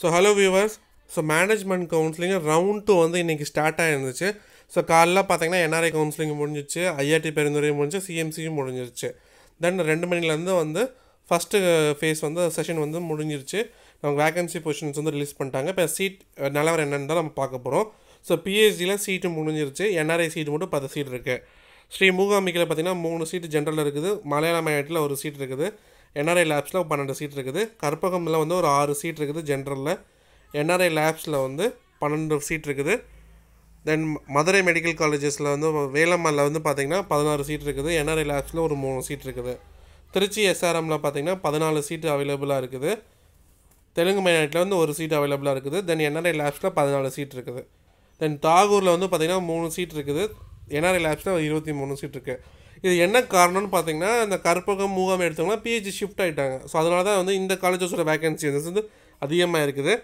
so hello viewers so management counselling round two வந்து இன்றைக்கி start ஆகிருந்துச்சு ஸோ காலைல பார்த்தீங்கன்னா என்ஆர்ஐ கவுன்சிலிங் முடிஞ்சிச்சு ஐஆர்டி பெருந்துரையும் முடிஞ்சு சிஎம்சியும் முடிஞ்சிருச்சு தென் ரெண்டு மணிலேருந்து வந்து ஃபஸ்ட்டு ஃபேஸ் வந்து செஷன் வந்து முடிஞ்சிருச்சு நமக்கு வேகன்சி பொசிஷன்ஸ் வந்து ரிலீஸ் பண்ணிட்டாங்க இப்போ சீட் நிலவரம் என்னென்னு தான் நம்ம பார்க்க போகிறோம் ஸோ பிஹெச்டியில் சீட்டு முடிஞ்சிருச்சு என்ஆர்ஐ சீட்டு மட்டும் பத்து சீட் இருக்குது ஸ்ரீ மூகாம்பிக்கையில் பார்த்திங்கன்னா மூணு சீட்டு ஜென்ரலில் இருக்குது மலையாள மாநிலத்தில் ஒரு சீட் இருக்குது என்ஆர்ஐ லேப்ஸில் பன்னெண்டு சீட் இருக்குது கற்பகமில் வந்து ஒரு ஆறு சீட் இருக்குது ஜென்ரலில் என்ஆர்ஐ லேப்ஸில் வந்து பன்னெண்டு சீட் இருக்குது தென் மதுரை மெடிக்கல் காலேஜஸில் வந்து வேலம்மாலில் வந்து பார்த்திங்கன்னா பதினாறு சீட் இருக்குது என்ஆர்ஐ லேப்ஸில் ஒரு மூணு சீட் இருக்குது திருச்சி எஸ்ஆர்எம்மில் பார்த்திங்கன்னா பதினாலு சீட்டு அவைலபிளாக இருக்குது தெலுங்கு மைனாரிட்டியில் வந்து ஒரு சீட் அவைலபிளாக இருக்குது தென் என்ஆர்ஐ லேப்ஸில் பதினாலு சீட் இருக்குது தென் தாகூரில் வந்து பார்த்திங்கன்னா மூணு சீட் இருக்குது என்ஆர்ஐ லேப்ஸில் இருபத்தி மூணு சீட் இருக்குது இது என்ன காரணம்னு பார்த்தீங்கன்னா இந்த கற்பகம் முகாம் எடுத்தவங்கன்னா பிஹெச்சி ஷிஃப்ட் ஆகிட்டாங்க ஸோ அதனால தான் வந்து இந்த காலேஜஸோட வேகன்சி வந்து அதிகமாக இருக்குது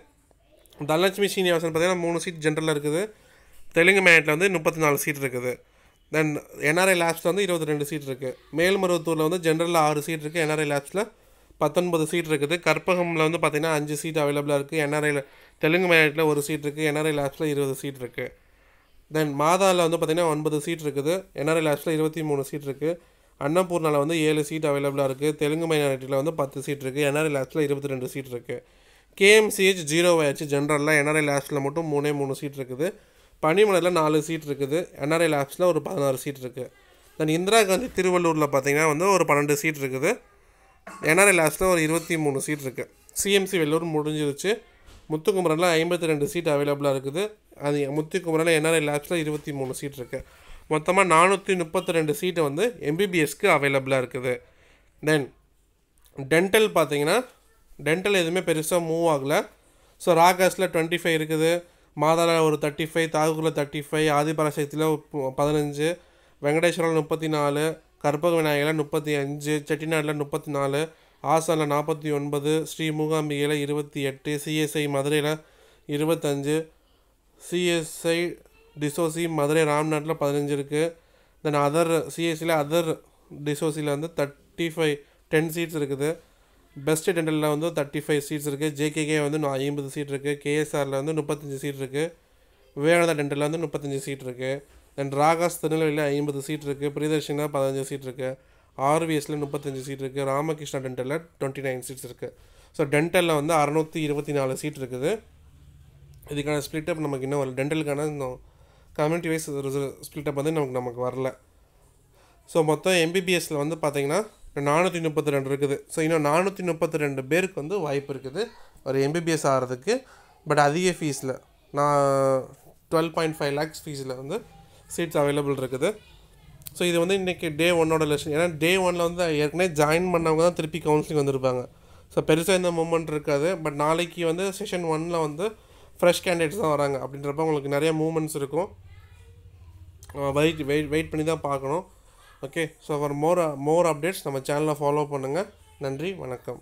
தனலட்சுமி சீனிவாசன் பார்த்திங்கன்னா மூணு சீட் ஜென்ரலாக இருக்குது தெலுங்கு மேனட்டில் வந்து முப்பத்தி நாலு சீட் இருக்குது தென் என்ஆர்ஐ லேப்ஸில் வந்து இருபத்தி ரெண்டு சீட் இருக்குது மேல்மருவத்தூரில் வந்து ஜென்ரலில் ஆறு சீட் இருக்குது என்ஆர்ஐ லேப்ஸில் பத்தொன்பது சீட் இருக்குது கற்பகமில் வந்து பார்த்திங்கன்னா அஞ்சு சீட் அவைலபிளாக இருக்குது என்ஆர்ஐயில் தெலுங்கு மேனட்டில் ஒரு சீட் இருக்குது என்ஆர்ஐ லேப்ஸில் இருபது சீட் இருக்குது தென் மாதாவில் வந்து பார்த்திங்கன்னா ஒன்பது சீட் இருக்குது என்ஆர்ஐ லாஸ்ட்டில் இருபத்தி மூணு சீட் இருக்குது அன்னபூர்ணாவில் வந்து ஏழு சீட் அவைலபிளாக இருக்குது தெலுங்கு மைனாரிட்டியில் வந்து பத்து சீட் இருக்குது என்ஆர்ஐ லாஸ்ட்டில் இருபத்தி ரெண்டு சீட் இருக்குது கேஎம்சிஹெச் ஜீரோ ஆயிடுச்சு ஜென்ரலில் என்ஆர்ஐ லாஸ்ட்டில் மட்டும் மூணே மூணு சீட் இருக்குது பனிமலையில் நாலு சீட் இருக்குது என்ஆர்ஐ லாப்ஸில் ஒரு பதினாறு சீட் இருக்குது தென் இந்திரா காந்தி திருவள்ளூரில் பார்த்திங்கன்னா வந்து ஒரு பன்னெண்டு சீட் இருக்குது என்ஆர்ஐ லாப்ஸில் ஒரு இருபத்தி மூணு சீட் இருக்குது சிஎம்சி வெள்ளூர் முடிஞ்சிருச்சு முத்துக்குமரனில் ஐம்பத்தி ரெண்டு சீட் அவைலபிளாக இருக்குது அது முத்தி குமரனில் என்ஆர்ஐ லேப்ஸில் இருபத்தி மூணு சீட் இருக்குது மொத்தமாக நானூற்றி முப்பத்தி ரெண்டு சீட்டு வந்து எம்பிபிஎஸ்க்கு அவைலபிளாக இருக்குது தென் டென்டல் பார்த்தீங்கன்னா டென்டல் எதுவுமே பெருசாக மூவ் ஆகலை ஸோ ராகாஸில் டுவெண்ட்டி ஃபைவ் இருக்குது மாதாளில் ஒரு தேர்ட்டி ஃபைவ் தாகூரில் தேர்ட்டி ஃபைவ் ஆதிபராசத்தில் பதினஞ்சு வெங்கடேஸ்வரில் முப்பத்தி நாலு கற்பக விநாயகரில் முப்பத்தி அஞ்சு செட்டிநாட்டில் முப்பத்தி நாலு ஆசானில் நாற்பத்தி ஒன்பது ஸ்ரீ மூகாம்பிகையில் இருபத்தி எட்டு சிஎஸ்ஐ மதுரையில் இருபத்தஞ்சு சிஎஸ்ஐ டிசோசி மதுரை ராம்நாட்டில் பதினஞ்சு இருக்குது தென் அதர் சிஎஸ்சியில் அதர் டிசோசியில் வந்து தேர்ட்டி ஃபைவ் டென் சீட்ஸ் இருக்குது பெஸ்ட்டு டெண்டலில் வந்து தேர்ட்டி ஃபைவ் சீட்ஸ் இருக்குது ஜேகேகே வந்து ஐம்பது சீட் இருக்குது கேஎஸ்ஆரில் வந்து முப்பத்தஞ்சு சீட் இருக்குது விவேகானந்தா டெண்டலில் வந்து முப்பத்தஞ்சு சீட் இருக்குது தென் ராகாஸ் திருநெல்வேலியில் ஐம்பது சீட் இருக்குது பிரியதர்ஷினா பதினஞ்சு சீட் இருக்குது ஆர்விஎஸில் முப்பத்தஞ்சு சீட் இருக்குது ராமகிருஷ்ணா டென்டலில் டுவெண்ட்டி நைன் சீட்ஸ் இருக்குது ஸோ டென்டலில் வந்து அறநூற்றி இருபத்தி நாலு சீட் இருக்குது இதுக்கான ஸ்ப்ளிட்டப் நமக்கு இன்னும் வரல டென்டலுக்கான இன்னும் கம்யூனிட்டி வைஸ் ஸ்ப்ளிட்டப் வந்து நமக்கு நமக்கு வரல ஸோ மொத்தம் எம்பிபிஎஸ்சில் வந்து பார்த்திங்கன்னா நானூற்றி முப்பத்தி ரெண்டு இருக்குது ஸோ இன்னும் நானூற்றி முப்பத்தி ரெண்டு பேருக்கு வந்து வாய்ப்பு இருக்குது ஒரு எம்பிபிஎஸ் ஆகிறதுக்கு பட் அதிக ஃபீஸில் நான் டுவெல் பாயிண்ட் ஃபைவ் லேக்ஸ் ஃபீஸில் வந்து சீட்ஸ் அவைலபிள் இருக்குது ஸோ இது வந்து இன்றைக்கி டே ஒன்னோட லெஷன் ஏன்னா டே ஒனில் வந்து ஏற்கனவே ஜாயின் பண்ணவங்க தான் திருப்பி கவுன்சிலிங் வந்திருப்பாங்க ஸோ பெருசாக எந்த மூமெண்ட் இருக்காது பட் நாளைக்கு வந்து செஷன் ஒனில் வந்து ஃப்ரெஷ் கேண்டிடேட்ஸ் தான் வராங்க அப்படின்றப்ப உங்களுக்கு நிறைய மூமெண்ட்ஸ் இருக்கும் வெயிட் வெயிட் வெயிட் பண்ணி தான் பார்க்கணும் okay so for more more updates நம்ம சேனலை ஃபாலோ பண்ணுங்கள் நன்றி வணக்கம்